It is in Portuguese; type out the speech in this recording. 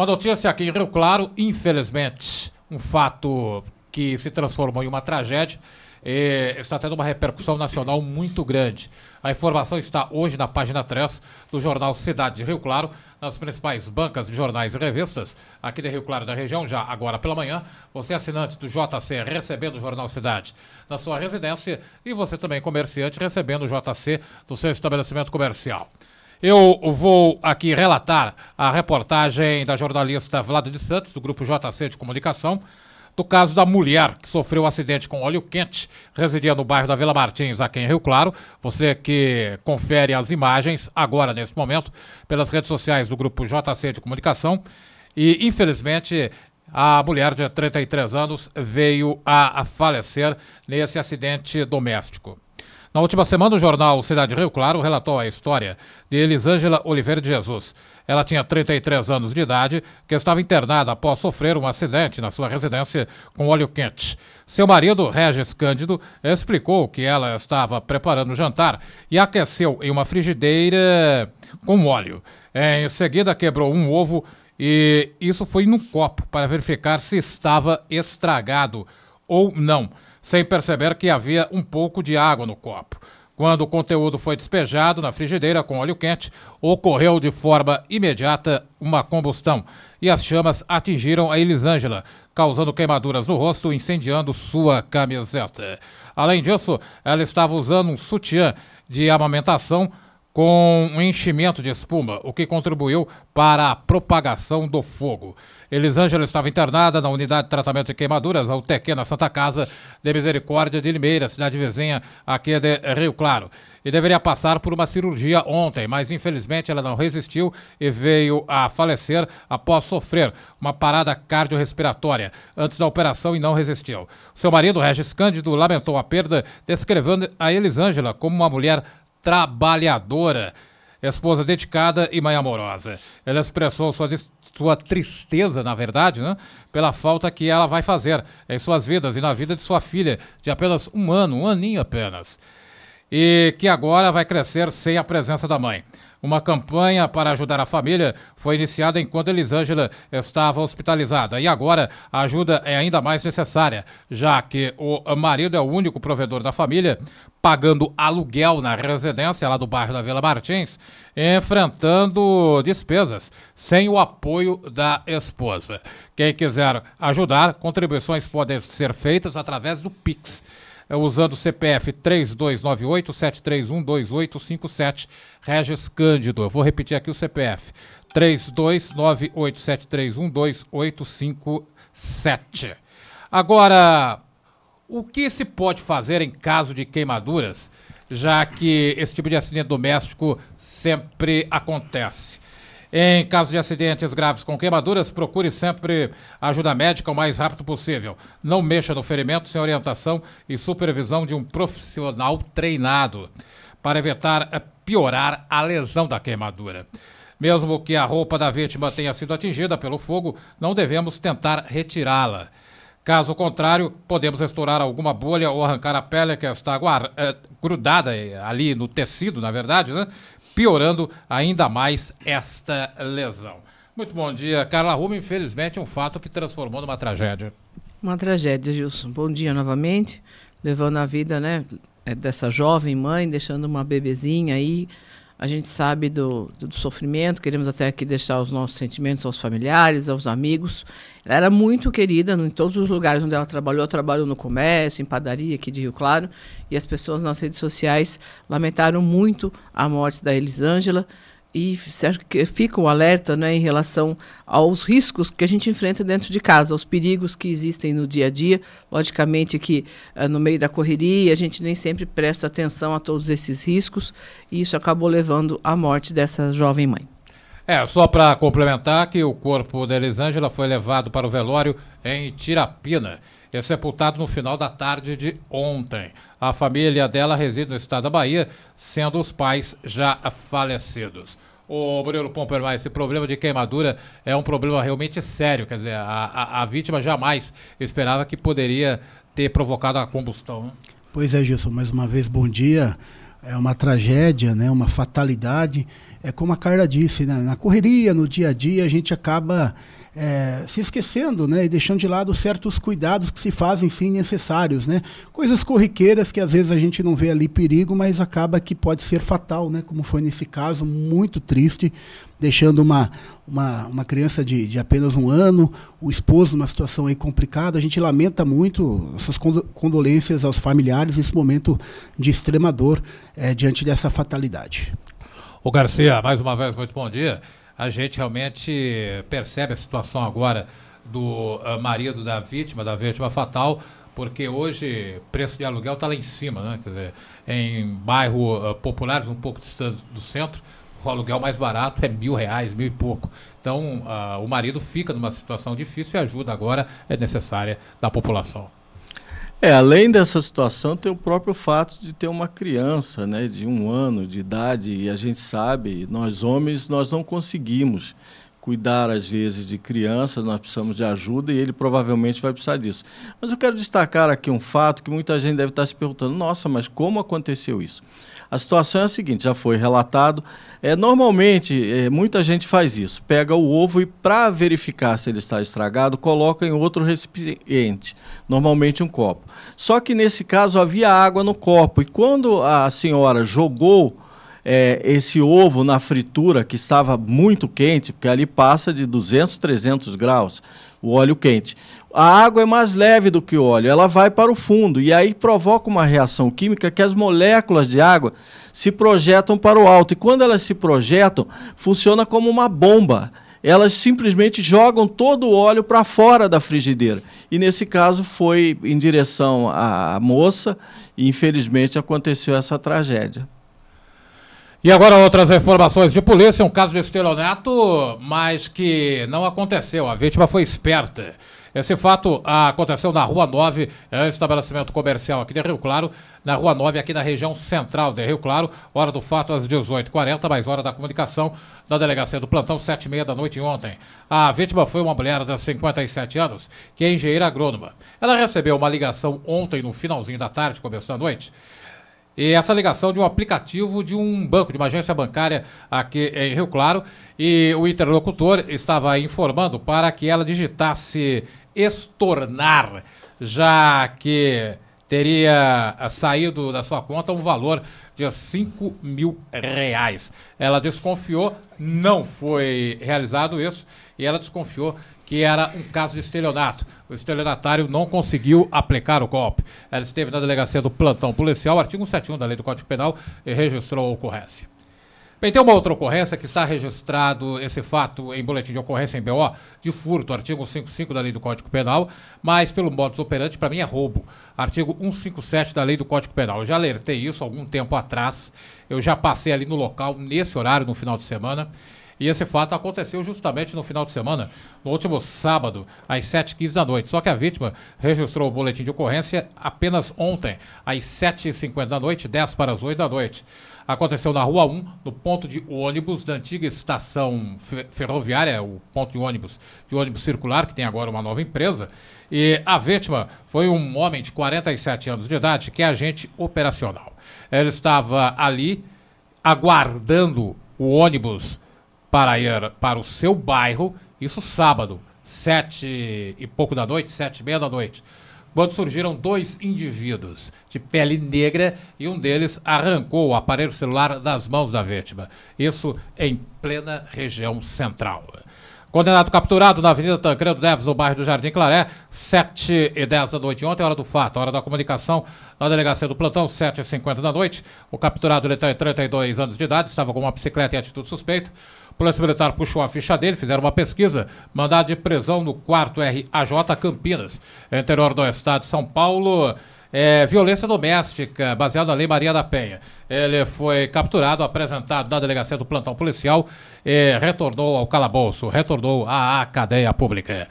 Uma notícia aqui em Rio Claro, infelizmente, um fato que se transformou em uma tragédia e está tendo uma repercussão nacional muito grande. A informação está hoje na página 3 do jornal Cidade de Rio Claro, nas principais bancas de jornais e revistas aqui de Rio Claro da região, já agora pela manhã. Você, é assinante do JC, recebendo o Jornal Cidade na sua residência e você também, é comerciante, recebendo o JC do seu estabelecimento comercial. Eu vou aqui relatar a reportagem da jornalista Vlada de Santos, do grupo JC de Comunicação, do caso da mulher que sofreu um acidente com óleo quente, residia no bairro da Vila Martins, aqui em Rio Claro. Você que confere as imagens agora, nesse momento, pelas redes sociais do grupo JC de Comunicação. E, infelizmente, a mulher de 33 anos veio a falecer nesse acidente doméstico. Na última semana, o jornal Cidade Rio Claro relatou a história de Elisângela Oliveira de Jesus. Ela tinha 33 anos de idade, que estava internada após sofrer um acidente na sua residência com óleo quente. Seu marido, Regis Cândido, explicou que ela estava preparando o jantar e aqueceu em uma frigideira com óleo. Em seguida, quebrou um ovo e isso foi no copo para verificar se estava estragado ou não sem perceber que havia um pouco de água no copo. Quando o conteúdo foi despejado na frigideira com óleo quente, ocorreu de forma imediata uma combustão e as chamas atingiram a Elisângela, causando queimaduras no rosto e incendiando sua camiseta. Além disso, ela estava usando um sutiã de amamentação com um enchimento de espuma, o que contribuiu para a propagação do fogo. Elisângela estava internada na unidade de tratamento de queimaduras, ao TQ, na Santa Casa de Misericórdia de Limeira, cidade vizinha aqui de Rio Claro. E deveria passar por uma cirurgia ontem, mas infelizmente ela não resistiu e veio a falecer após sofrer uma parada cardiorrespiratória antes da operação e não resistiu. Seu marido, Regis Cândido, lamentou a perda, descrevendo a Elisângela como uma mulher trabalhadora, esposa dedicada e mãe amorosa. Ela expressou sua, sua tristeza, na verdade, né, pela falta que ela vai fazer em suas vidas e na vida de sua filha, de apenas um ano, um aninho apenas. E que agora vai crescer sem a presença da mãe. Uma campanha para ajudar a família foi iniciada enquanto Elisângela estava hospitalizada e agora a ajuda é ainda mais necessária, já que o marido é o único provedor da família, pagando aluguel na residência lá do bairro da Vila Martins, enfrentando despesas sem o apoio da esposa. Quem quiser ajudar, contribuições podem ser feitas através do Pix é usando o CPF 329873128857, Regis Cândido. Eu vou repetir aqui o CPF. 329873128857. Agora, o que se pode fazer em caso de queimaduras, já que esse tipo de acidente doméstico sempre acontece? Em caso de acidentes graves com queimaduras, procure sempre ajuda médica o mais rápido possível. Não mexa no ferimento sem orientação e supervisão de um profissional treinado para evitar eh, piorar a lesão da queimadura. Mesmo que a roupa da vítima tenha sido atingida pelo fogo, não devemos tentar retirá-la. Caso contrário, podemos estourar alguma bolha ou arrancar a pele que está eh, grudada eh, ali no tecido, na verdade, né? piorando ainda mais esta lesão. Muito bom dia, Carla Ruma. Infelizmente, um fato que transformou numa tragédia. Uma tragédia, Gilson. Bom dia novamente. Levando a vida né, é, dessa jovem mãe, deixando uma bebezinha aí a gente sabe do, do, sofrimento, queremos até aqui deixar os nossos sentimentos aos familiares, aos amigos. Ela era muito querida em todos os lugares onde ela trabalhou. Trabalhou no comércio, em padaria aqui de Rio Claro. E as pessoas nas redes sociais lamentaram muito a morte da Elisângela e fica o alerta né, em relação aos riscos que a gente enfrenta dentro de casa, aos perigos que existem no dia a dia. Logicamente que uh, no meio da correria a gente nem sempre presta atenção a todos esses riscos e isso acabou levando à morte dessa jovem mãe. É, só para complementar que o corpo da Elisângela foi levado para o velório em Tirapina é sepultado no final da tarde de ontem. A família dela reside no estado da Bahia, sendo os pais já falecidos. O Murilo Pompermar, esse problema de queimadura é um problema realmente sério. Quer dizer, a, a, a vítima jamais esperava que poderia ter provocado a combustão. Né? Pois é, Gilson, mais uma vez, bom dia. É uma tragédia, né? uma fatalidade é como a Carla disse, né? na correria, no dia a dia, a gente acaba é, se esquecendo né? e deixando de lado certos cuidados que se fazem sim necessários. Né? Coisas corriqueiras que às vezes a gente não vê ali perigo, mas acaba que pode ser fatal, né? como foi nesse caso, muito triste, deixando uma, uma, uma criança de, de apenas um ano, o esposo numa situação aí complicada. A gente lamenta muito essas condolências aos familiares nesse momento de extrema dor é, diante dessa fatalidade. O Garcia, mais uma vez, muito bom dia. A gente realmente percebe a situação agora do ah, marido da vítima, da vítima fatal, porque hoje preço de aluguel está lá em cima, né? Quer dizer, em bairro uh, populares, um pouco distante do centro, o aluguel mais barato é mil reais, mil e pouco. Então, uh, o marido fica numa situação difícil e a ajuda agora é necessária da população. É, além dessa situação, tem o próprio fato de ter uma criança né, de um ano de idade, e a gente sabe, nós homens, nós não conseguimos cuidar, às vezes, de crianças, nós precisamos de ajuda e ele provavelmente vai precisar disso. Mas eu quero destacar aqui um fato que muita gente deve estar se perguntando: nossa, mas como aconteceu isso? A situação é a seguinte: já foi relatado. É, normalmente, é, muita gente faz isso: pega o ovo e, para verificar se ele está estragado, coloca em outro recipiente, normalmente um copo. Só que nesse caso havia água no copo e quando a senhora jogou é, esse ovo na fritura que estava muito quente, porque ali passa de 200, 300 graus o óleo quente. A água é mais leve do que o óleo, ela vai para o fundo e aí provoca uma reação química que as moléculas de água se projetam para o alto. E quando elas se projetam, funciona como uma bomba. Elas simplesmente jogam todo o óleo para fora da frigideira. E nesse caso foi em direção à moça e infelizmente aconteceu essa tragédia. E agora outras informações de polícia, um caso de estelionato, mas que não aconteceu, a vítima foi esperta. Esse fato aconteceu na Rua 9, é um estabelecimento comercial aqui de Rio Claro, na Rua 9, aqui na região central de Rio Claro, hora do fato às 18h40, mais hora da comunicação da delegacia do plantão, 7h30 da noite ontem. A vítima foi uma mulher de 57 anos, que é engenheira agrônoma. Ela recebeu uma ligação ontem, no finalzinho da tarde, começo da noite, e essa ligação de um aplicativo de um banco, de uma agência bancária aqui em Rio Claro. E o interlocutor estava informando para que ela digitasse estornar, já que teria saído da sua conta um valor de 5 mil reais. Ela desconfiou, não foi realizado isso, e ela desconfiou que era um caso de estelionato. O estelionatário não conseguiu aplicar o golpe. Ela esteve na delegacia do plantão policial, artigo 171 da Lei do Código Penal, e registrou a ocorrência. Bem, tem uma outra ocorrência que está registrado esse fato em boletim de ocorrência em BO de furto, artigo 155 da Lei do Código Penal, mas pelo modus operandi, para mim é roubo, artigo 157 da Lei do Código Penal. Eu já alertei isso algum tempo atrás, eu já passei ali no local, nesse horário, no final de semana, e esse fato aconteceu justamente no final de semana, no último sábado, às 7h15 da noite. Só que a vítima registrou o boletim de ocorrência apenas ontem, às 7h50 da noite, 10 para as 8 da noite. Aconteceu na Rua 1, no ponto de ônibus da antiga estação ferroviária, o ponto de ônibus, de ônibus circular, que tem agora uma nova empresa. E a vítima foi um homem de 47 anos de idade, que é agente operacional. Ele estava ali aguardando o ônibus para ir para o seu bairro, isso sábado, sete e pouco da noite, sete e meia da noite, quando surgiram dois indivíduos de pele negra e um deles arrancou o aparelho celular das mãos da vítima. Isso em plena região central. Condenado capturado na Avenida Tancredo Neves, no bairro do Jardim Claré, 7 e 10 da noite ontem, hora do fato, hora da comunicação, na delegacia do plantão, 7 e 50 da noite. O capturado, ele tem 32 anos de idade, estava com uma bicicleta em atitude suspeita. Polícia Militar puxou a ficha dele, fizeram uma pesquisa, mandado de prisão no quarto RAJ Campinas, interior do estado de São Paulo. É, violência doméstica, baseado na Lei Maria da Penha. Ele foi capturado, apresentado na delegacia do plantão policial e retornou ao calabouço, retornou à cadeia pública.